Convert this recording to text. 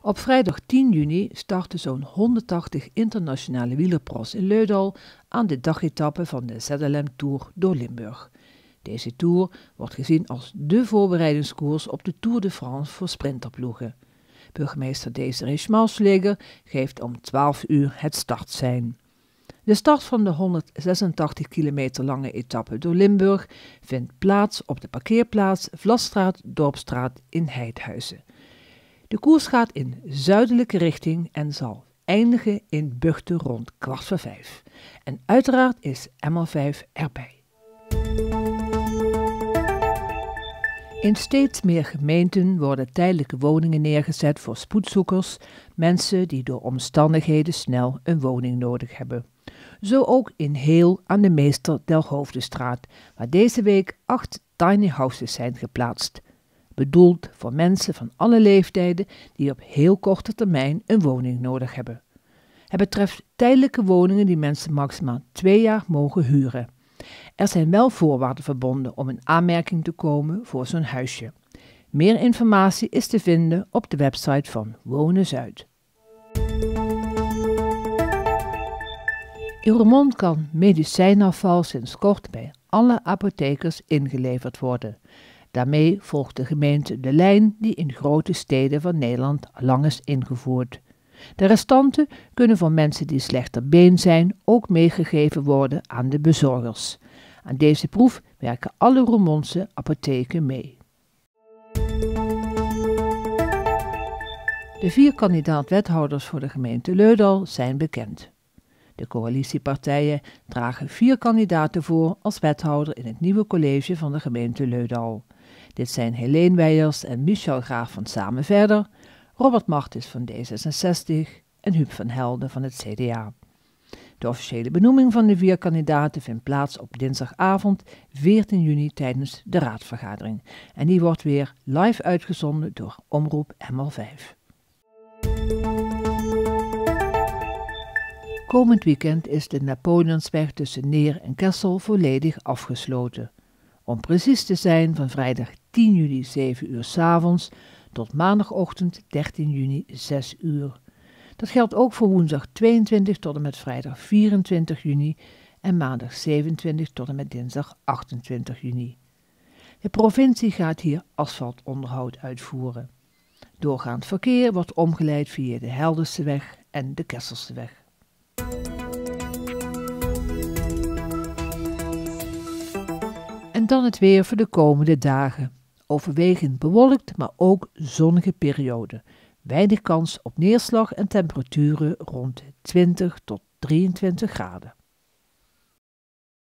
Op vrijdag 10 juni starten zo'n 180 internationale wielerpros in Leudal aan de dagetappe van de ZLM Tour door Limburg. Deze tour wordt gezien als dé voorbereidingskoers op de Tour de France voor sprinterploegen. Burgemeester Desiree Schmalsleger geeft om 12 uur het startsein. De start van de 186 kilometer lange etappe door Limburg vindt plaats op de parkeerplaats Vlasstraat Dorpstraat in Heidhuizen. De koers gaat in zuidelijke richting en zal eindigen in Buchten rond kwart voor vijf. En uiteraard is ML5 erbij. In steeds meer gemeenten worden tijdelijke woningen neergezet voor spoedzoekers, mensen die door omstandigheden snel een woning nodig hebben. Zo ook in Heel aan de Meester Delhoofdestraat, waar deze week acht tiny houses zijn geplaatst bedoeld voor mensen van alle leeftijden die op heel korte termijn een woning nodig hebben. Het betreft tijdelijke woningen die mensen maximaal twee jaar mogen huren. Er zijn wel voorwaarden verbonden om in aanmerking te komen voor zo'n huisje. Meer informatie is te vinden op de website van Wonen Zuid. In Roermond kan medicijnafval sinds kort bij alle apothekers ingeleverd worden. Daarmee volgt de gemeente de lijn die in grote steden van Nederland lang is ingevoerd. De restanten kunnen voor mensen die slechter been zijn ook meegegeven worden aan de bezorgers. Aan deze proef werken alle Roermondse apotheken mee. De vier kandidaat-wethouders voor de gemeente Leudal zijn bekend. De coalitiepartijen dragen vier kandidaten voor als wethouder in het nieuwe college van de gemeente Leudal. Dit zijn Helene Weijers en Michel Graaf van Samen Verder, Robert Martis van D66 en Huub van Helden van het CDA. De officiële benoeming van de vier kandidaten vindt plaats op dinsdagavond 14 juni tijdens de raadsvergadering. En die wordt weer live uitgezonden door Omroep ML5. Komend weekend is de Napoleonsweg tussen Neer en Kessel volledig afgesloten. Om precies te zijn van vrijdag 10 juli 7 uur s avonds tot maandagochtend 13 juni 6 uur. Dat geldt ook voor woensdag 22 tot en met vrijdag 24 juni en maandag 27 tot en met dinsdag 28 juni. De provincie gaat hier asfaltonderhoud uitvoeren. Doorgaand verkeer wordt omgeleid via de weg en de Kesselseweg. En dan het weer voor de komende dagen. Overwegend bewolkt, maar ook zonnige periode. Weinig kans op neerslag en temperaturen rond 20 tot 23 graden.